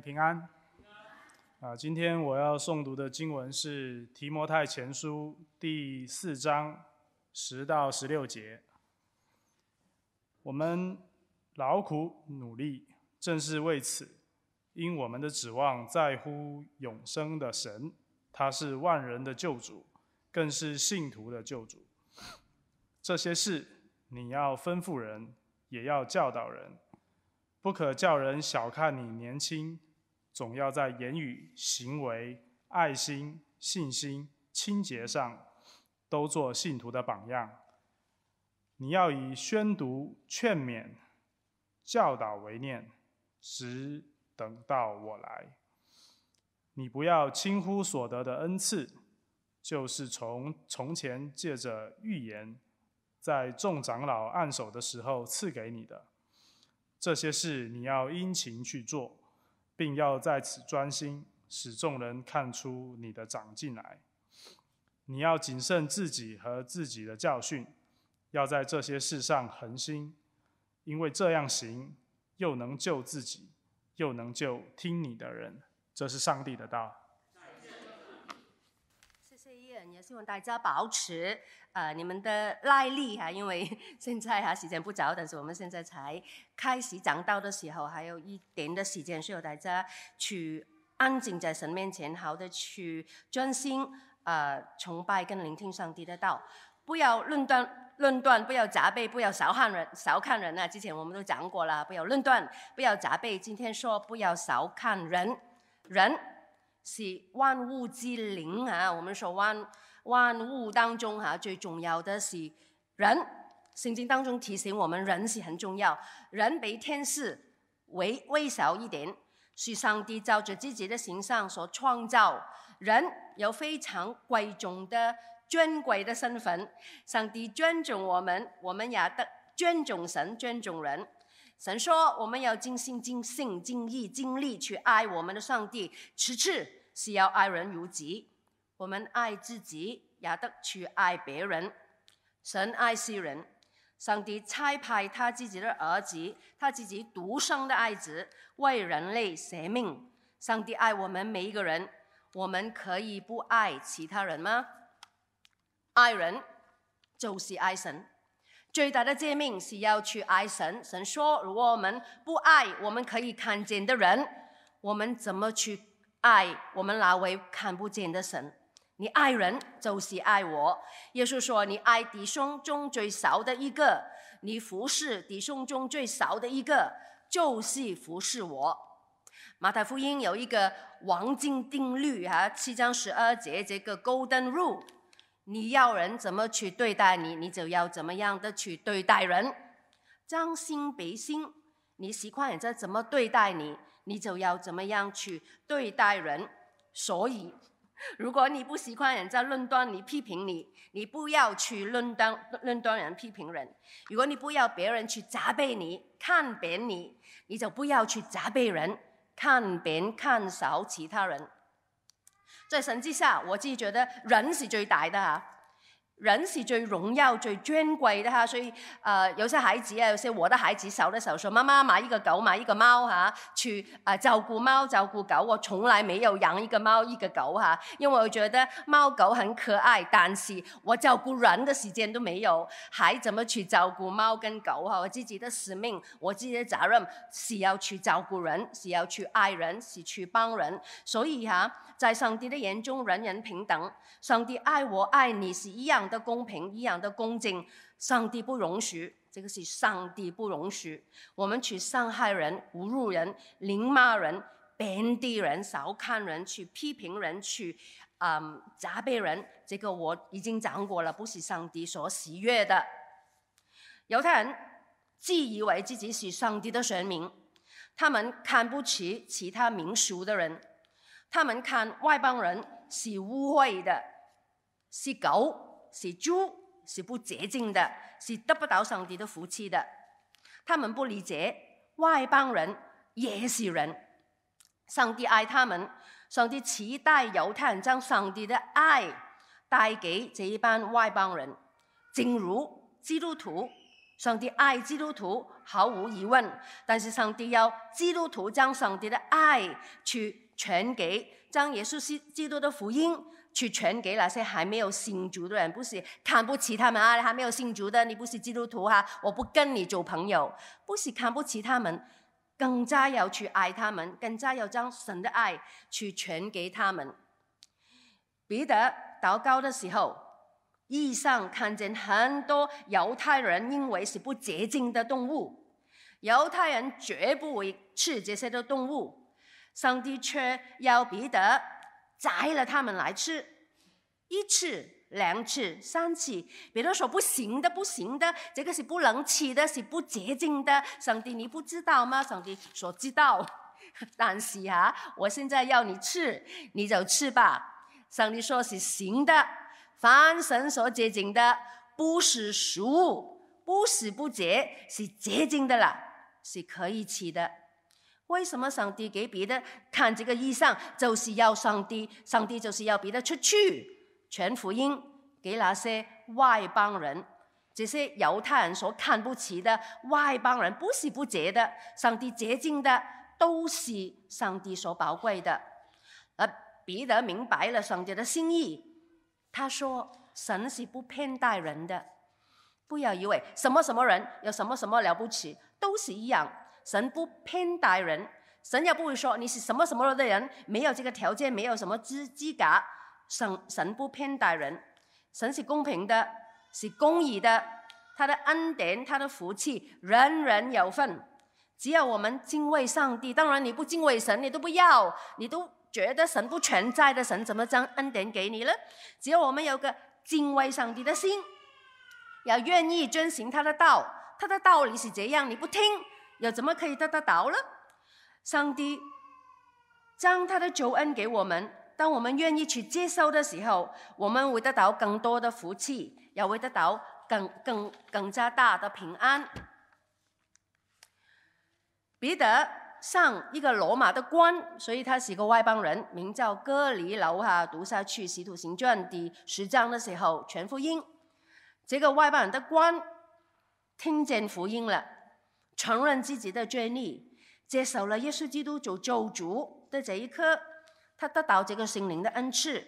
平安。啊，今天我要诵读的经文是《提摩太前书》第四章十到十六节。我们劳苦努力，正是为此，因我们的指望在乎永生的神，他是万人的救主，更是信徒的救主。这些事你要吩咐人，也要教导人。不可叫人小看你年轻，总要在言语、行为、爱心、信心、清洁上，都做信徒的榜样。你要以宣读、劝勉、教导为念，只等到我来。你不要轻忽所得的恩赐，就是从从前借着预言，在众长老按手的时候赐给你的。这些事你要殷勤去做，并要在此专心，使众人看出你的长进来。你要谨慎自己和自己的教训，要在这些事上恒心，因为这样行，又能救自己，又能救听你的人，这是上帝的道。希望大家保持呃你们的耐力哈，因为现在哈时间不早，但是我们现在才开始讲道的时候，还有一点的时间，需要大家去安静在神面前，好的去专心呃崇拜跟聆听上帝的道，不要论断论断，不要责备，不要少看人少看人啊！之前我们都讲过了，不要论断，不要责备，今天说不要少看人，人是万物之灵啊，我们说万。万物当中，哈，最重要的是人。圣经当中提醒我们，人是很重要。人比天使微微小一点，是上帝照着自己的形象所创造。人有非常贵重的尊贵的身份，上帝尊重我们，我们也得尊重神、尊重人。神说，我们要尽心、尽性、尽意、尽力去爱我们的上帝。其次，是要爱人如己。我们爱自己，也得去爱别人。神爱世人，上帝差派他自己的儿子，他自己独生的爱子，为人类舍命。上帝爱我们每一个人，我们可以不爱其他人吗？爱人就是爱神。最大的诫命是要去爱神。神说：“如果我们不爱我们可以看见的人，我们怎么去爱我们那位看不见的神？”你爱人就是爱我。耶稣说：“你爱弟兄中最少的一个，你服侍弟兄中最少的一个，就是服侍我。”马太福音有一个黄金定律哈，七章十二节这个 Golden Rule，你要人怎么去对待你，你就要怎么样的去对待人。将心比心，你喜欢人家怎么对待你，你就要怎么样去对待人。所以。如果你不喜欢人家论断你批评你，你不要去论断论断人批评人。如果你不要别人去责备你看扁你，你就不要去责备人看扁看少其他人。在神之下，我自己觉得人是最大的哈。人是最荣耀、最尊贵的哈，所以呃，有些孩子啊，有些我的孩子的得候说：“妈妈买一个狗买一个猫嚇，去誒照顾猫、照顾狗。我从来没有养一个猫、一个狗嚇，因为我觉得猫狗很可爱，但是我照顾人的时间都没有，还怎么去照顾猫跟狗嚇？我自己的使命，我自己的责任是要去照顾人，是要去爱人，是去帮人。所以嚇，在上帝的眼中人人平等，上帝爱我爱你是一样。的公平一样的公正，上帝不容许。这个是上帝不容许。我们去伤害人、侮辱人、凌骂人、贬低人、小看人、去批评人、去嗯砸别人。这个我已经讲过了，不是上帝所喜悦的。犹太人自以为自己是上帝的选民，他们看不起其他民俗的人，他们看外邦人是污秽的，是狗。是猪是不洁净的，是得不到上帝的福气的。他们不理解，外邦人也是人。上帝爱他们，上帝期待犹太人将上帝的爱带给这一班外邦人。正如基督徒，上帝爱基督徒，毫无疑问。但是上帝要基督徒将上帝的爱去传给，将耶稣基督的福音。去传给那些还没有信主的人，不是看不起他们啊！还没有信主的，你不是基督徒哈，我不跟你做朋友。不是看不起他们，更加要去爱他们，更加要将神的爱去传给他们。彼得祷告的时候，地上看见很多犹太人，因为是不洁净的动物，犹太人绝不会吃这些的动物，上帝却要彼得。宰了他们来吃，一次、两次、三次，别如说不行的、不行的，这个是不能吃的，是不洁净的。上帝，你不知道吗？上帝说知道，但是哈，我现在要你吃，你就吃吧。上帝说是行的，凡神所洁净的，不是食物，不是不洁，是洁净的了，是可以吃的。为什么上帝给彼得看这个衣裳，就是要上帝，上帝就是要彼得出去，全福音给那些外邦人，这些犹太人所看不起的外邦人，不是不洁的，上帝洁净的都是上帝所宝贵的，而彼得明白了上帝的心意，他说：神是不偏待人的，不要以为什么什么人有什么什么了不起，都是一样。神不偏待人，神也不会说你是什么什么的人，没有这个条件，没有什么资资格。神神不偏待人，神是公平的，是公义的。他的恩典，他的福气，人人有份。只要我们敬畏上帝，当然你不敬畏神，你都不要，你都觉得神不存在的，神怎么将恩典给你呢？只要我们有个敬畏上帝的心，要愿意遵循他的道，他的道理是这样，你不听。又怎么可以得得到呢？上帝将他的救恩给我们，当我们愿意去接受的时候，我们会得到更多的福气，也会得到更更更加大的平安。彼得上一个罗马的官，所以他是一个外邦人，名叫哥里楼哈，读下去《使徒行传》第十章的时候，全福音。这个外邦人的官听见福音了。承认自己的罪孽，接受了耶稣基督做救主的这一刻，他得到这个心灵的恩赐。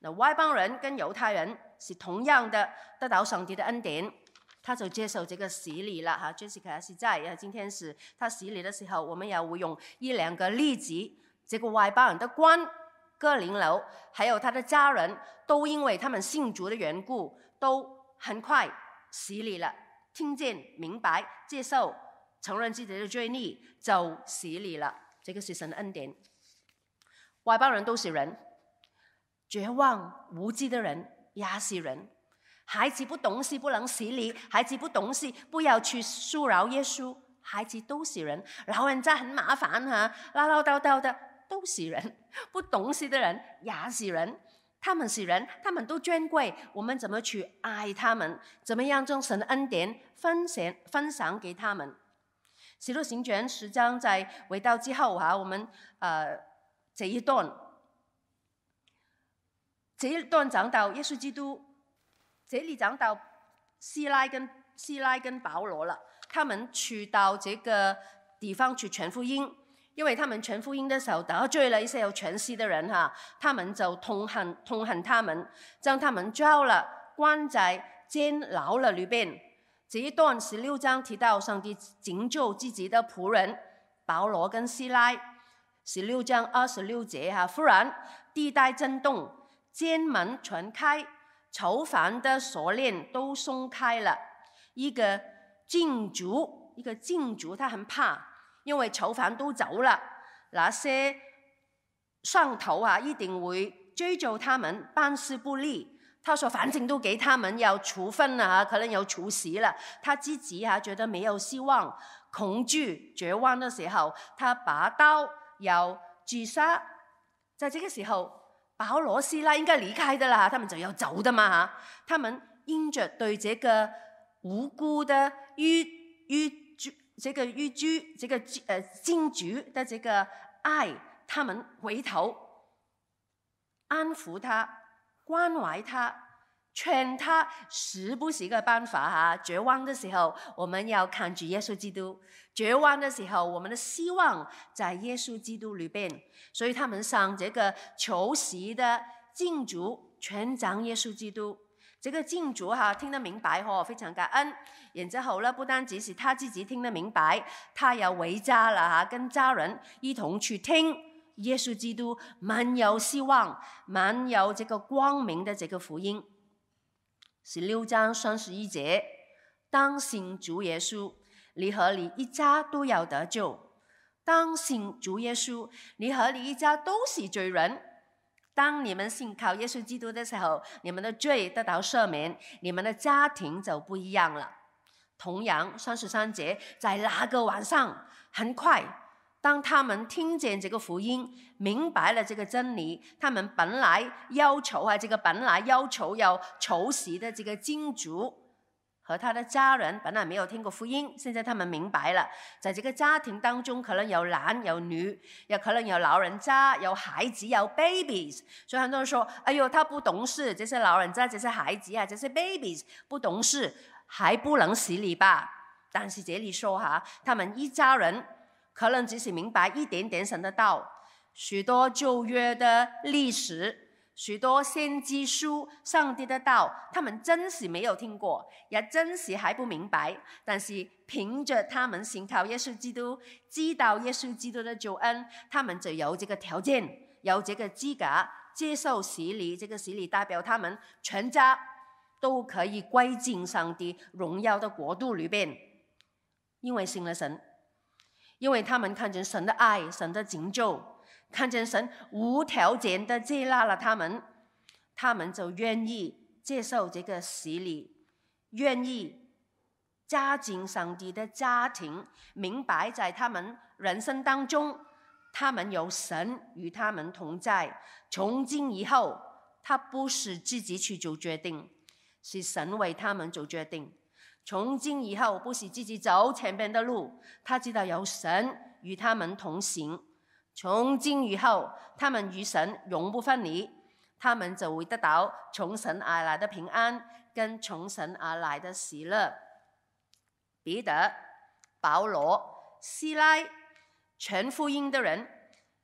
那外邦人跟犹太人是同样的，得到上帝的恩典，他就接受这个洗礼了。哈 j e s s i c a 是在，然今天是他洗礼的时候，我们也会用一两个例子。这个外邦人的官哥林楼，还有他的家人都因为他们信主的缘故，都很快洗礼了，听见明白接受。承认自己的罪孽，就洗礼了这个是神的恩典。外邦人都是人，绝望无知的人也是人。孩子不懂事不能洗礼，孩子不懂事不要去骚扰耶稣。孩子都是人，老人家很麻烦哈，唠唠叨叨的都是人，不懂事的人也是人。他们是人，他们都尊贵，我们怎么去爱他们？怎么样将神的恩典分享分享给他们？许多圣卷是讲在回到之后哈，我们呃这一段，这一段讲到耶稣基督，这里讲到希拉跟希拉跟保罗了，他们去到这个地方去传福音，因为他们传福音的时候得罪了一些有权势的人哈，他们就痛恨痛恨他们，将他们抓了关在监牢了里边。这一段十六章提到上帝拯救自己的仆人保罗跟希拉。十六章二十六节哈，忽然地带震动，监门全开，囚犯的锁链都松开了。一个禁足，一个禁足，他很怕，因为囚犯都走了，那些上头啊一定会追究他们办事不力。他说：反正都幾他們有處分啦，可能有處死了。”他自己嚇觉得没有希望，恐惧、绝望的時候，他把刀又自殺。在這個時候，保羅斯拉應該離開的啦，他们就要走的嘛他們因着對這個无辜的於於主這個於主這個誒真主的这個爱，他們回頭安撫他。关怀他，劝他，是不是个办法哈？绝望的时候，我们要看住耶稣基督。绝望的时候，我们的希望在耶稣基督里边。所以他们上这个求席的敬主，全掌耶稣基督。这个敬主哈，听得明白哦，非常感恩。然之后呢，不单只是他自己听得明白，他要回家了哈，跟家人一同去听。耶稣基督满有希望，满有这个光明的这个福音，十六章三十一节：当信主耶稣，你和你一家都要得救。当信主耶稣，你和你一家都是罪人。当你们信靠耶稣基督的时候，你们的罪得到赦免，你们的家庭就不一样了。同样，三十三节，在那个晚上，很快。当他们听见这个福音，明白了这个真理，他们本来要求啊，这个本来要求要出死的这个金主和他的家人，本来没有听过福音，现在他们明白了，在这个家庭当中，可能有男有女，也可能有老人家有孩子有 babies，所以很多人说：“哎呦，他不懂事，这些老人家这些孩子啊这些 babies 不懂事，还不能洗礼吧？”但是这里说哈，他们一家人。可能只是明白一点点神的道，许多旧约的历史，许多先知书、上帝的道，他们真是没有听过，也真是还不明白。但是凭着他们信靠耶稣基督，知道耶稣基督的救恩，他们就有这个条件，有这个资格接受洗礼。这个洗礼代表他们全家都可以归进上帝荣耀的国度里边，因为信了神。因为他们看见神的爱，神的拯救，看见神无条件的接纳了他们，他们就愿意接受这个洗礼，愿意加进上帝的家庭，明白在他们人生当中，他们有神与他们同在。从今以后，他不是自己去做决定，是神为他们做决定。从今以后，不许自己走前边的路，他知道有神与他们同行。从今以后，他们与神永不分离，他们就会得到从神而来的平安跟从神而来的喜乐。彼得、保罗、希拉，全福音的人，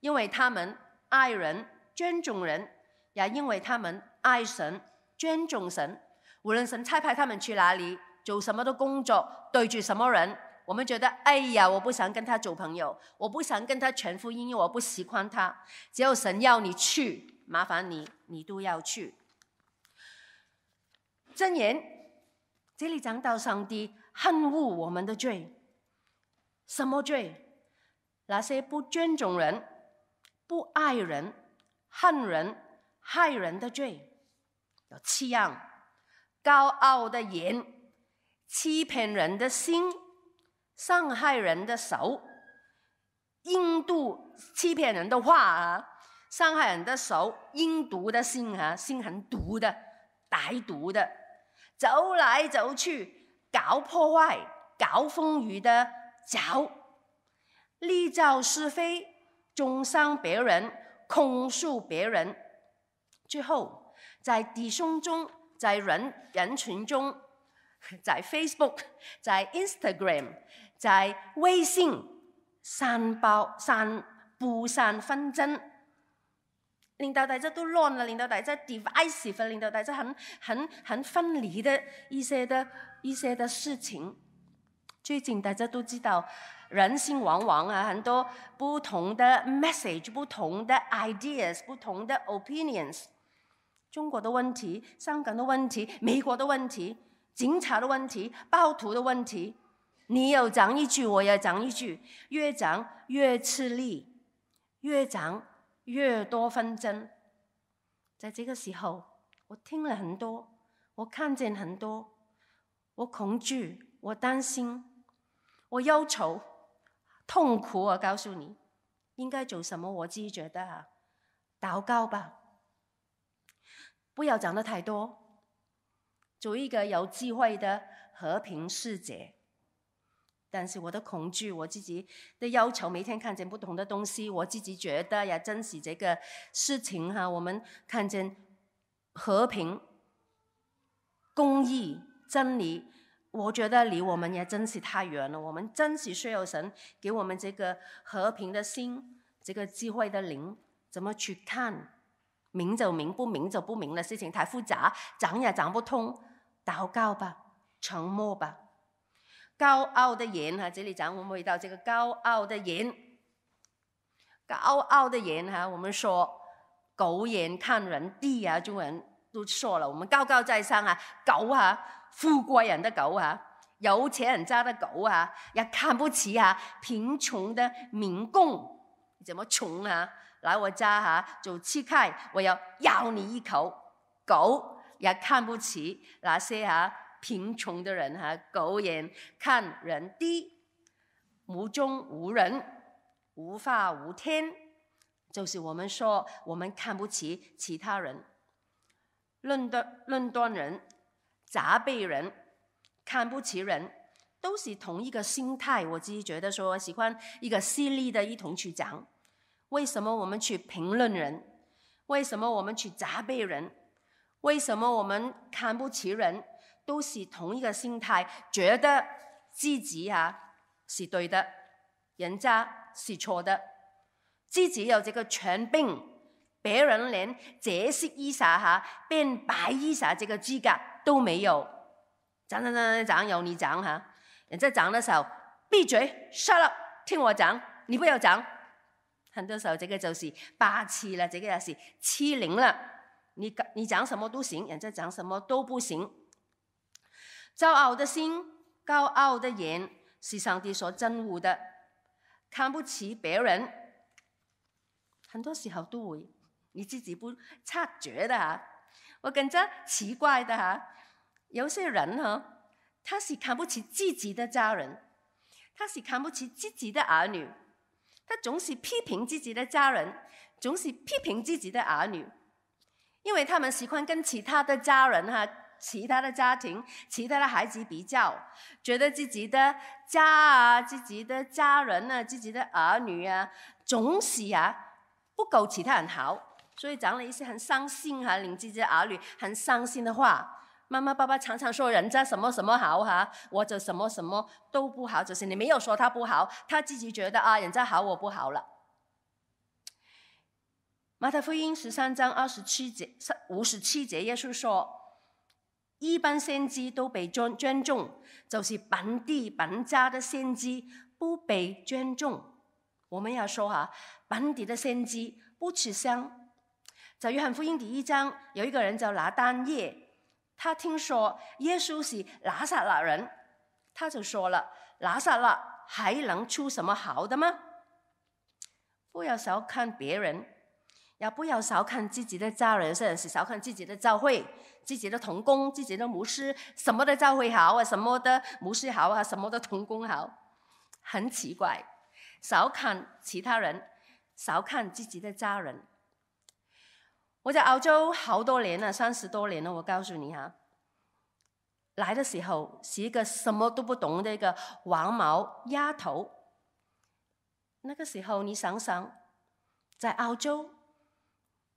因为他们爱人尊重人，也因为他们爱神尊重神，无论神差派他们去哪里。做什么的工作，对住什么人，我们觉得哎呀，我不想跟他做朋友，我不想跟他全副因为我不喜欢他。只有神要你去，麻烦你，你都要去。真言，这里讲到上帝恨恶我们的罪，什么罪？那些不尊重人、不爱人、恨人、害人的罪，有七样：高傲的言。欺骗人的心，伤害人的手；阴毒欺骗人的话啊，伤害人的手，阴毒的心啊，心很毒的，歹毒的，走来走去搞破坏，搞风雨的脚，制造是非，中伤别人，控诉别人，最后在弟兄中，在人人群中。在 Facebook，在 Instagram，在微信，散爆散布散纷争。令到大家都乱啦，令到大家 device 令到大家很很很分离的一些的一些的事情。最近大家都知道，人心往往啊，很多不同的 message、不同的 ideas、不同的 opinions。中国的问题、香港的问题、美国的问题，警察的问题，暴徒的问题，你有讲一句，我也讲一句，越讲越吃力，越讲越多纷争。在这个时候，我听了很多，我看见很多，我恐惧，我担心，我忧愁，痛苦。我告诉你，应该做什么？我自己觉得啊，祷告吧，不要讲得太多。做一个有智慧的和平世界，但是我的恐惧，我自己的要求，每天看见不同的东西，我自己觉得要真是这个事情哈。我们看见和平、公益、真理，我觉得离我们也真是太远了。我们真是需要神给我们这个和平的心，这个智慧的灵，怎么去看明就明，不明就不明的事情太复杂，讲也讲不通。祷告吧，沉默吧。高傲的人哈，这里咱们遇到这个高傲的人。高傲的人哈，我们说狗眼看人低啊，中人都说了，我们高高在上啊，狗啊，富贵人的狗啊，有钱人家的狗啊，也看不起啊贫穷的民工，怎么穷啊？来我家哈，就吃开，我要咬你一口，狗。也看不起那些哈贫穷的人哈，狗眼看人低，目中无人，无法无天，就是我们说我们看不起其他人，论断论断人，砸备人，看不起人，都是同一个心态。我自己觉得说，喜欢一个犀利的一同去讲，为什么我们去评论人？为什么我们去砸备人？为什么我们看不起人？都是同一个心态，觉得自己哈是对的，人家是错的。自己有这个权柄，别人连解释一下哈，辩白一下这个资格都没有。讲讲讲讲讲，由你讲哈，人家讲的时候闭嘴，shut up，听我讲，你不要讲。很多时候这个就是霸气了，这个就是欺凌了。你讲你讲什么都行，人家讲什么都不行。骄傲的心，高傲的眼，是上帝所憎恶的，看不起别人。很多时候都会，你自己不察觉的啊。我更加奇怪的哈，有些人哈，他是看不起自己的家人，他是看不起自己的儿女，他总是批评自己的家人，总是批评自己的儿女。因为他们喜欢跟其他的家人哈、其他的家庭、其他的孩子比较，觉得自己的家啊、自己的家人啊、自己的儿女啊，总是啊不够其他人好，所以讲了一些很伤心哈，令自己儿女很伤心的话。妈妈爸爸常常说人家什么什么好哈，或者什么什么都不好，就是你没有说他不好，他自己觉得啊，人家好我不好了。马太福音十三章二十七节、五十七节，耶稣说：“一般先知都被尊尊重，就是本地本家的先知不被尊重。”我们要说哈，本地的先知不吃香。在约翰福音第一章，有一个人叫拿单耶，他听说耶稣是拿撒勒人，他就说了：“拿撒勒还能出什么好的吗？”不要小看别人。也不要少看自己的家人，甚至是少看自己的教会、自己的同工、自己的牧师，什么的教会好啊，什么的牧师好啊，什么的同工好，很奇怪，少看其他人，少看自己的家人。我在澳洲好多年了，三十多年了。我告诉你哈，来的时候是一个什么都不懂的一个黄毛丫头，那个时候你想想，在澳洲。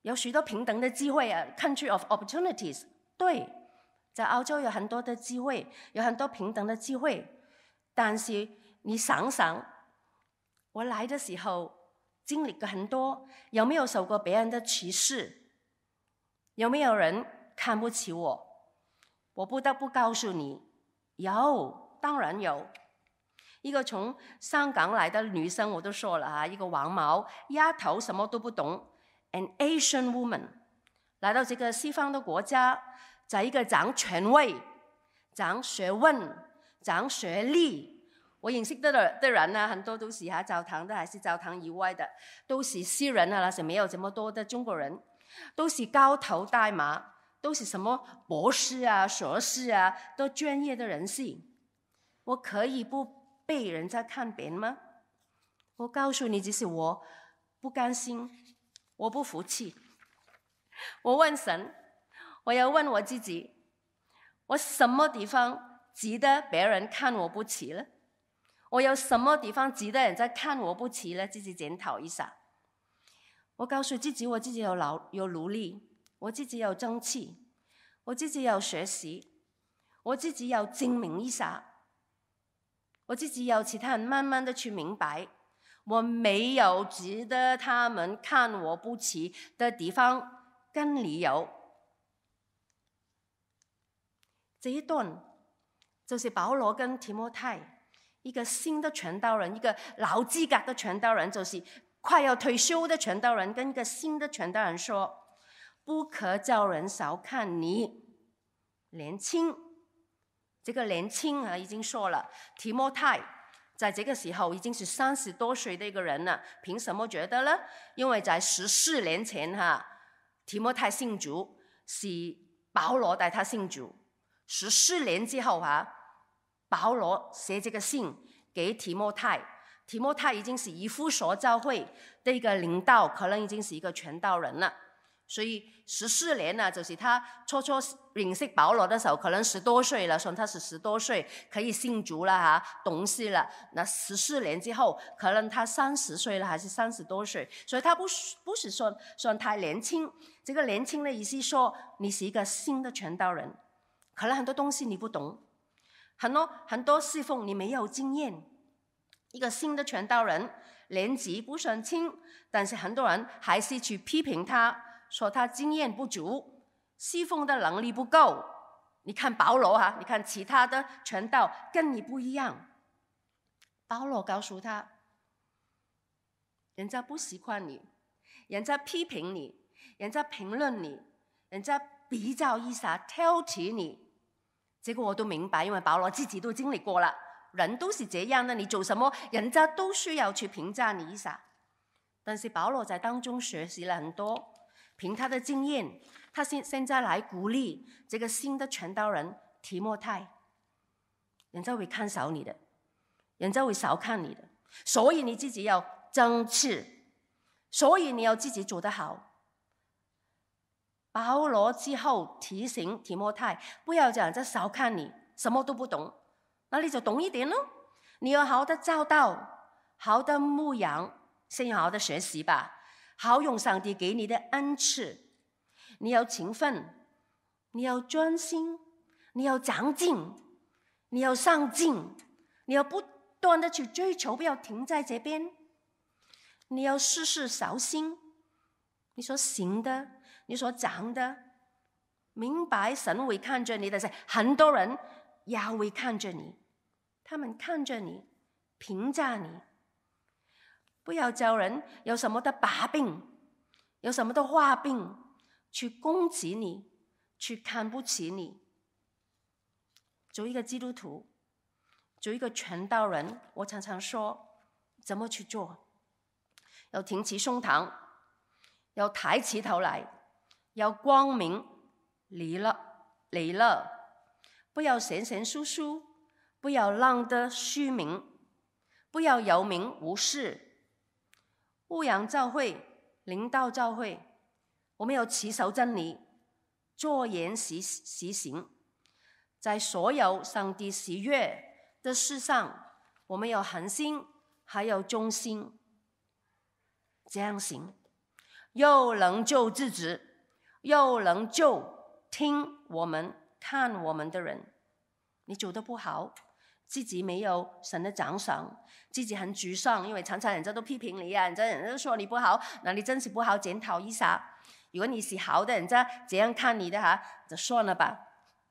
有许多平等的机会啊，Country of opportunities。对，在澳洲有很多的机会，有很多平等的机会。但是你想想，我来的时候经历过很多，有没有受过别人的歧视？有没有人看不起我？我不得不告诉你，有，当然有。一个从香港来的女生，我都说了啊，一个黄毛丫头，什么都不懂。an Asian woman 来到这个西方的国家，在一个长权威、长学问、长学历，我认识的的的人呢，很多都是哈教堂的，还是教堂以外的，都是西人啊，那是没有这么多的中国人，都是高头大马，都是什么博士啊、硕士啊，都专业的人士。我可以不被人家看扁吗？我告诉你，只是我不甘心。我不服气，我问神，我要问我自己，我什么地方值得别人看我不起了？我有什么地方值得人家看我不起了？自己检讨一下。我告诉自己，我自己有劳有努力，我自己有争气，我自己有学习，我自己要证明一下，我自己要其他人慢慢的去明白。我没有值得他们看我不起的地方跟理由。这一段就是保罗跟提摩太，一个新的传道人，一个老资格的传道人，就是快要退休的传道人，跟一个新的传道人说：“不可叫人小看你年轻。”这个年轻啊，已经说了，提摩太。在这个时候已经是三十多岁的一个人了，凭什么觉得呢？因为在十四年前哈，提摩太信主是保罗带他信主，十四年之后哈，保罗写这个信给提摩太，提摩太已经是一夫所教会的一个领导，可能已经是一个全道人了。所以十四年呢，就是他初初认识保罗的时候，可能十多岁了，算他是十多岁，可以信主了哈，懂事了。那十四年之后，可能他三十岁了，还是三十多岁。所以他不不是算算太年轻。这个年轻的意思说，你是一个新的传道人，可能很多东西你不懂，很多很多侍奉你没有经验。一个新的传道人，年纪不算轻，但是很多人还是去批评他。说他经验不足，侍奉的能力不够。你看保罗哈，你看其他的全道跟你不一样。保罗告诉他，人家不喜欢你，人家批评你，人家评论你，人家比较一下挑剔你。这个我都明白，因为保罗自己都经历过了。人都是这样的，你做什么，人家都需要去评价你一下。但是保罗在当中学习了很多。凭他的经验，他现现在来鼓励这个新的传道人提莫泰。人家会看少你的，人家会少看你的，所以你自己要争气，所以你要自己做得好。保罗之后提醒提莫泰，不要这样子少看你，什么都不懂，那你就懂一点喽。你要好好的教导，好的牧羊，先好好的学习吧。好用上帝给你的恩赐，你要勤奋，你要专心，你要长进，你要上进，你要不断的去追求，不要停在这边。你要事事小心。你说行的，你说长的，明白神会看着你的是很多人也会看着你，他们看着你，评价你。不要叫人有什么的把柄，有什么的话柄，去攻击你，去看不起你。做一个基督徒，做一个传道人，我常常说，怎么去做？要挺起胸膛，要抬起头来，要光明磊落、磊落，不要闲闲疏疏，不要浪得虚名，不要有名无实。牧羊教会、领导教会，我们要持守真理，做言实实行。在所有上帝喜悦的事上，我们要恒心，还要忠心，这样行，又能救自己，又能救听我们、看我们的人。你做得不好。自己没有神的奖赏，自己很沮丧，因为常常人家都批评你啊，人家人都说你不好，那你真是不好检讨一下。如果你是好的，人家这样看你的哈，就算了吧。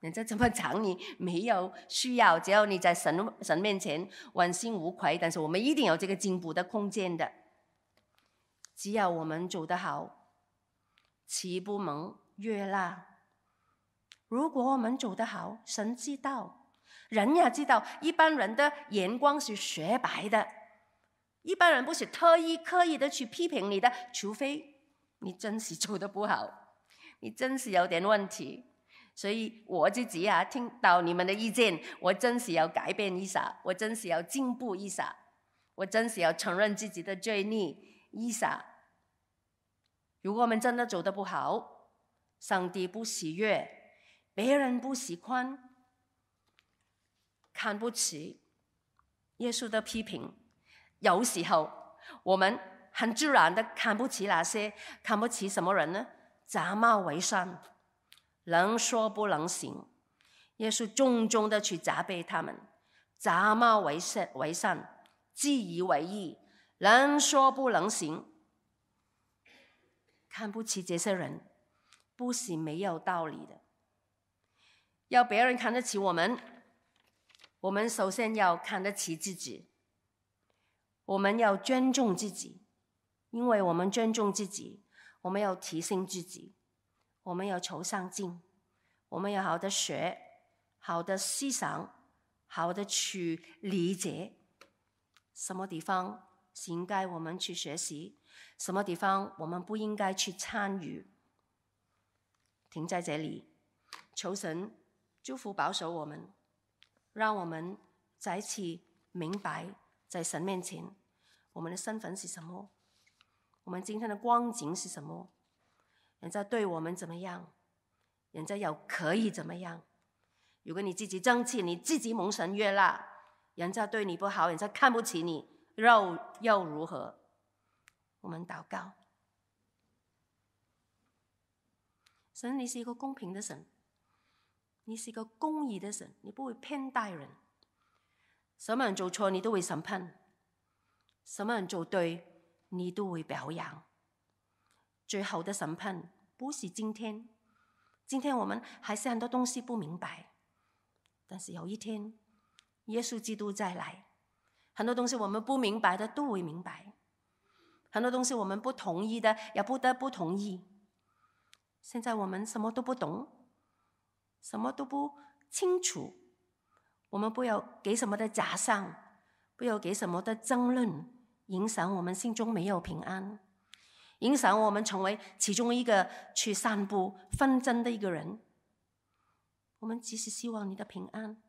人家这么讲 你，没有需要，只要你在神神面前问心无愧。但是我们一定有这个进步的空间的，只要我们做得好，岂不蒙越啦。如果我们做得好，神知道。人家知道，一般人的眼光是雪白的。一般人不是特意刻意的去批评你的，除非你真是做的不好，你真是有点问题。所以我自己啊，听到你们的意见，我真是要改变一下，我真是要进步一下，我真是要承认自己的罪孽一下。如果我们真的做的不好，上帝不喜悦，别人不喜欢。看不起耶稣的批评，有时候我们很自然的看不起那些看不起什么人呢？杂冒为善，能说不能行。耶稣重重的去责备他们：杂冒为善，为善，自以为意，能说不能行。看不起这些人，不是没有道理的。要别人看得起我们。我们首先要看得起自己，我们要尊重自己，因为我们尊重自己，我们要提升自己，我们要求上进，我们要好的学，好的思想，好的去理解什么地方是应该我们去学习，什么地方我们不应该去参与。停在这里，求神祝福保守我们。让我们再次明白，在神面前，我们的身份是什么？我们今天的光景是什么？人家对我们怎么样？人家又可以怎么样？如果你积极争气，你自己蒙神悦纳；人家对你不好，人家看不起你，又又如何？我们祷告。神，你是一个公平的神。你是个公義的神，你不會偏待人。什麼人做錯，你都會審判；什麼人做對，你都會表揚。最后的審判不是今天，今天我們還是很多東西不明白。但是有一天，耶穌基督再來，很多東西我們不明白的都會明白，很多東西我們不同意的也不得不同意。現在我們什麼都不懂。什么都不清楚，我们不要给什么的假象，不要给什么的争论，影响我们心中没有平安，影响我们成为其中一个去散布纷争的一个人。我们只是希望你的平安，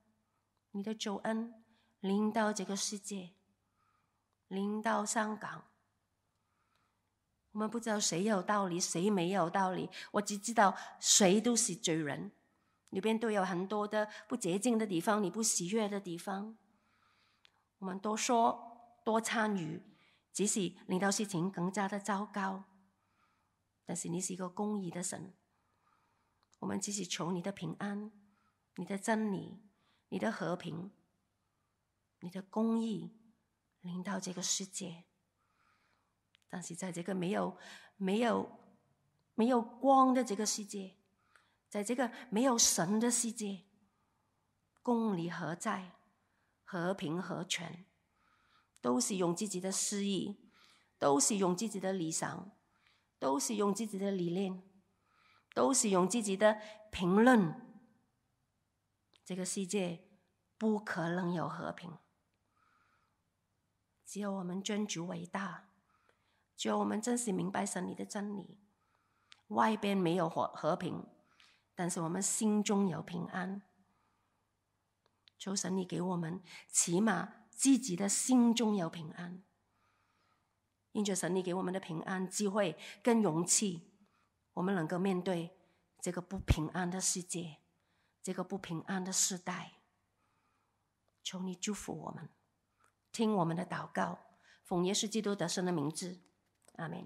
你的救恩临到这个世界，临到香港。我们不知道谁有道理，谁没有道理，我只知道谁都是罪人。里边都有很多的不洁净的地方，你不喜悦的地方。我们多说多参与，即使领导事情更加的糟糕，但是你是一个公义的神。我们只是求你的平安，你的真理，你的和平，你的公义领到这个世界。但是在这个没有、没有、没有光的这个世界。在这个没有神的世界，公理何在？和平何权，都是用自己的诗意，都是用自己的理想，都是用自己的理念，都是用自己的评论。这个世界不可能有和平。只有我们真主伟大，只有我们真实明白神理的真理。外边没有和和平。但是我们心中有平安，求神你给我们起码自己的心中有平安，因着神你给我们的平安、机会跟勇气，我们能够面对这个不平安的世界，这个不平安的时代。求你祝福我们，听我们的祷告，奉耶稣基督得胜的名字，阿门。